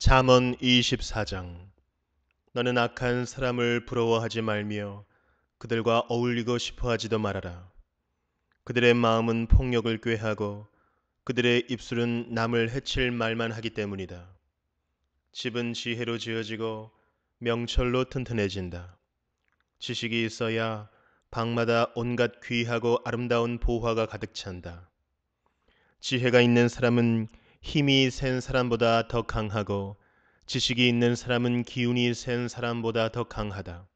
잠언 24장 너는 악한 사람을 부러워하지 말며 그들과 어울리고 싶어 하지도 말아라. 그들의 마음은 폭력을 꾀하고 그들의 입술은 남을 해칠 말만 하기 때문이다. 집은 지혜로 지어지고 명철로 튼튼해진다. 지식이 있어야 방마다 온갖 귀하고 아름다운 보화가 가득 찬다. 지혜가 있는 사람은 힘이 센 사람보다 더 강하고 지식이 있는 사람은 기운이 센 사람보다 더 강하다.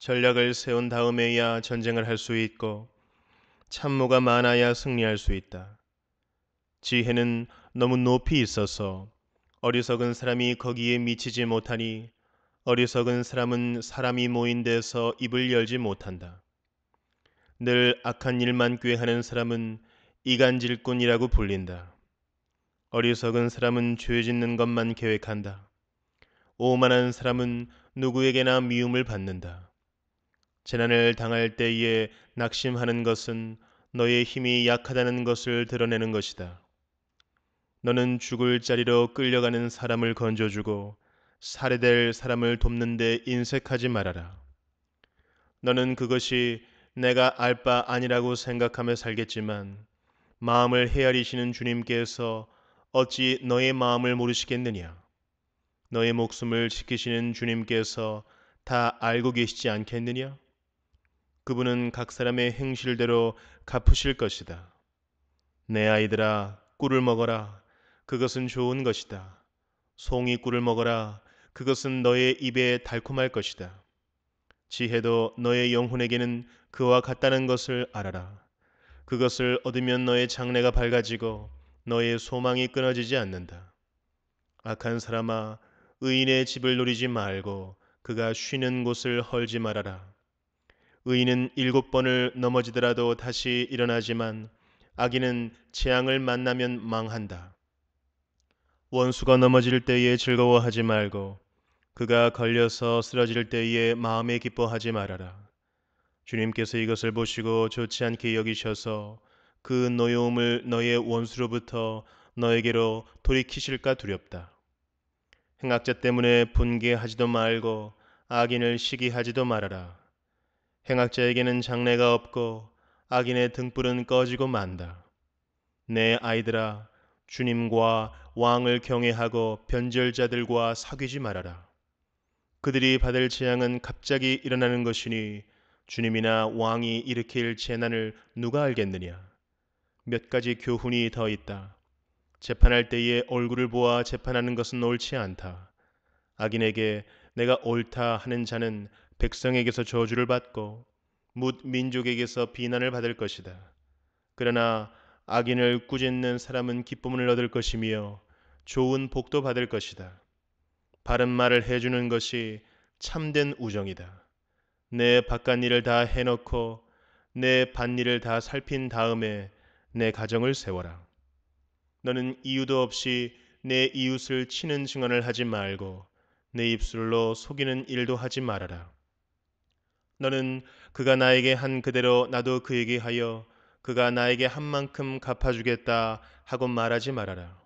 전략을 세운 다음에야 전쟁을 할 수 있고 참모가 많아야 승리할 수 있다. 지혜는 너무 높이 있어서 어리석은 사람이 거기에 미치지 못하니 어리석은 사람은 사람이 모인 데서 입을 열지 못한다. 늘 악한 일만 꾀하는 사람은 이간질꾼이라고 불린다. 어리석은 사람은 죄 짓는 것만 계획한다. 오만한 사람은 누구에게나 미움을 받는다. 재난을 당할 때에 낙심하는 것은 너의 힘이 약하다는 것을 드러내는 것이다. 너는 죽을 자리로 끌려가는 사람을 건져주고 살해될 사람을 돕는데 인색하지 말아라. 너는 그것이 내가 알 바 아니라고 생각하며 살겠지만 마음을 헤아리시는 주님께서 어찌 너의 마음을 모르시겠느냐? 너의 목숨을 지키시는 주님께서 다 알고 계시지 않겠느냐? 그분은 각 사람의 행실대로 갚으실 것이다. 내 아이들아, 꿀을 먹어라. 그것은 좋은 것이다. 송이 꿀을 먹어라. 그것은 너의 입에 달콤할 것이다. 지혜도 너의 영혼에게는 그와 같다는 것을 알아라. 그것을 얻으면 너의 장래가 밝아지고 너의 소망이 끊어지지 않는다. 악한 사람아 의인의 집을 노리지 말고 그가 쉬는 곳을 헐지 말아라. 의인은 일곱 번을 넘어지더라도 다시 일어나지만 악인은 재앙을 만나면 망한다. 원수가 넘어질 때에 즐거워하지 말고 그가 걸려서 쓰러질 때에 마음에 기뻐하지 말아라. 주님께서 이것을 보시고 좋지 않게 여기셔서 그 노여움을 너의 원수로부터 너에게로 돌이키실까 두렵다. 행악자 때문에 분개하지도 말고 악인을 시기하지도 말아라. 행악자에게는 장래가 없고 악인의 등불은 꺼지고 만다. 내 아이들아 주님과 왕을 경외하고 변절자들과 사귀지 말아라. 그들이 받을 재앙은 갑자기 일어나는 것이니 주님이나 왕이 일으킬 재난을 누가 알겠느냐. 몇 가지 교훈이 더 있다. 재판할 때에 얼굴을 보아 재판하는 것은 옳지 않다. 악인에게 내가 옳다 하는 자는 백성에게서 저주를 받고 묻 민족에게서 비난을 받을 것이다. 그러나 악인을 꾸짖는 사람은 기쁨을 얻을 것이며 좋은 복도 받을 것이다. 바른 말을 해주는 것이 참된 우정이다. 내 바깥일을 다 해놓고 내 반일을다 살핀 다음에 내 가정을 세워라. 너는 이유도 없이 내 이웃을 치는 증언을 하지 말고 내 입술로 속이는 일도 하지 말아라. 너는 그가 나에게 한 그대로 나도 그에게 하여 그가 나에게 한 만큼 갚아주겠다 하고 말하지 말아라.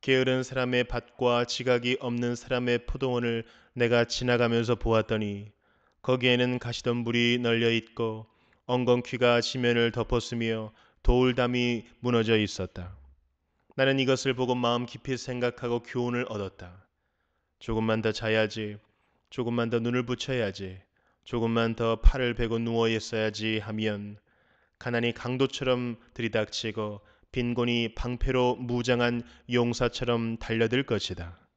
게으른 사람의 밭과 지각이 없는 사람의 포도원을 내가 지나가면서 보았더니 거기에는 가시덤불이 널려 있고 엉겅퀴가 지면을 덮었으며 돌담이 무너져 있었다. 나는 이것을 보고 마음 깊이 생각하고 교훈을 얻었다. 조금만 더 자야지, 조금만 더 눈을 붙여야지, 조금만 더 팔을 베고 누워 있어야지 하면 가난이 강도처럼 들이닥치고 빈곤이 방패로 무장한 용사처럼 달려들 것이다.